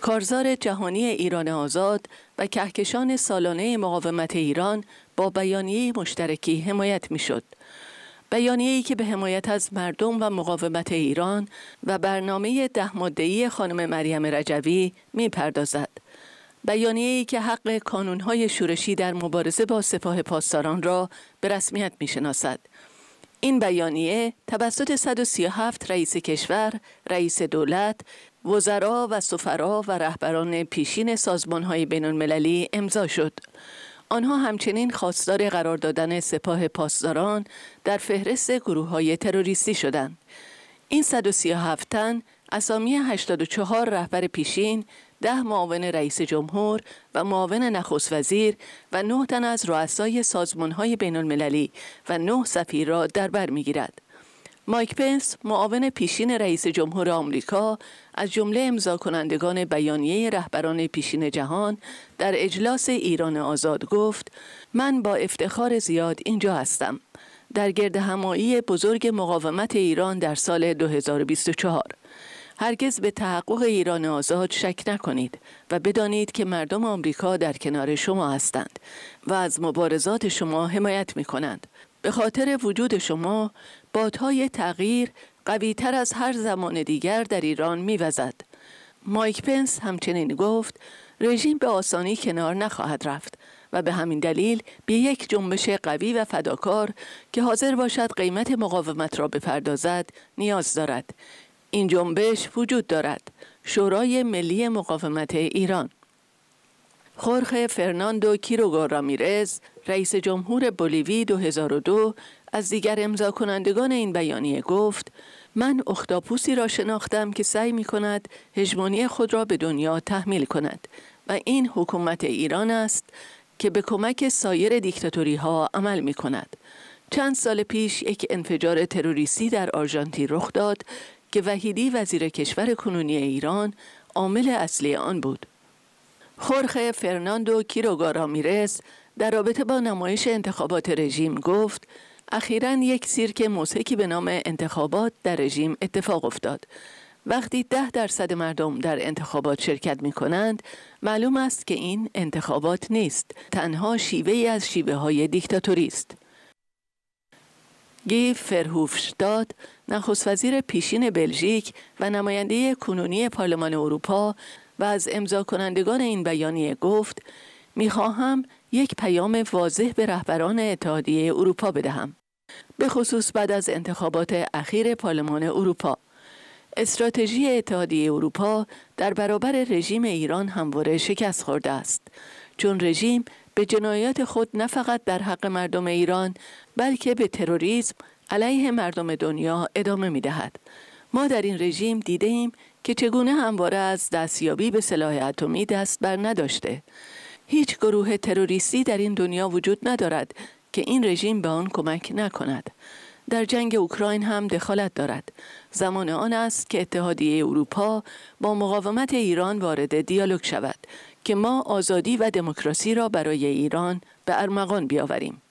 کارزار جهانی ایران آزاد و کهکشان سالانه مقاومت ایران با بیانیه مشترکی حمایت میشد. ای که به حمایت از مردم و مقاومت ایران و برنامه ده مادهی خانم مریم رجوی میپردازد. ای که حق کانونهای شورشی در مبارزه با سپاه پاسداران را به رسمیت میشناسد. این بیانیه توسط 137 رئیس کشور، رئیس دولت، وزرا و سفرا و رهبران پیشین های بین المللی امضا شد. آنها همچنین خواستار قرار دادن سپاه پاسداران در فهرست گروه های تروریستی شدند. این 137 تن اسامی 84 رهبر پیشین ده معاون رئیس جمهور و معاون نخست وزیر و نه تن از رؤسای های بین المللی و نه سفیر را در بر میگیرد. مایک پنس معاون پیشین رئیس جمهور آمریکا از جمله امضا کنندگان بیانیه رهبران پیشین جهان در اجلاس ایران آزاد گفت من با افتخار زیاد اینجا هستم در گرد همایی بزرگ مقاومت ایران در سال 2024 هرگز به تحقق ایران آزاد شک نکنید و بدانید که مردم آمریکا در کنار شما هستند و از مبارزات شما حمایت می کنند. به خاطر وجود شما بادهای تغییر تر از هر زمان دیگر در ایران میوزد. مایک پنس همچنین گفت رژیم به آسانی کنار نخواهد رفت و به همین دلیل به یک جنبش قوی و فداکار که حاضر باشد قیمت مقاومت را بپردازد نیاز دارد این جنبش وجود دارد شورای ملی مقاومت ایران خورخ فرناندو کیروگار رامیرز رئیس جمهور بولیوی 2002 از دیگر امضا کنندگان این بیانیه گفت من اختاپوسی را شناختم که سعی می کند هجمانی خود را به دنیا تحمیل کند و این حکومت ایران است که به کمک سایر دیکتاتوری ها عمل می کند. چند سال پیش یک انفجار تروریستی در آرژانتین رخ داد که وحیدی وزیر کشور کنونی ایران عامل اصلی آن بود. خورخه فرناندو کیروگارامیرس در رابطه با نمایش انتخابات رژیم گفت اخیرا یک سیرک موسیقی به نام انتخابات در رژیم اتفاق افتاد وقتی ده درصد مردم در انتخابات شرکت می کنند معلوم است که این انتخابات نیست تنها شیوه از شیوه های دیکتاتوری است گی فرهوفشتاد نخست وزیر پیشین بلژیک و نماینده کنونی پارلمان اروپا و از امضا کنندگان این بیانیه گفت میخواهم یک پیام واضح به رهبران اتحادیه اروپا بدهم به خصوص بعد از انتخابات اخیر پارلمان اروپا استراتژی اتحادیه اروپا در برابر رژیم ایران همواره شکست خورده است چون رژیم به جنایات خود نه فقط در حق مردم ایران بلکه به تروریسم علیه مردم دنیا ادامه می دهد. ما در این رژیم دیده ایم که چگونه همواره از دستیابی به سلاح اتمی دست بر نداشته. هیچ گروه تروریستی در این دنیا وجود ندارد که این رژیم به آن کمک نکند. در جنگ اوکراین هم دخالت دارد. زمان آن است که اتحادیه اروپا با مقاومت ایران وارد دیالوگ شود که ما آزادی و دموکراسی را برای ایران به ارمغان بیاوریم.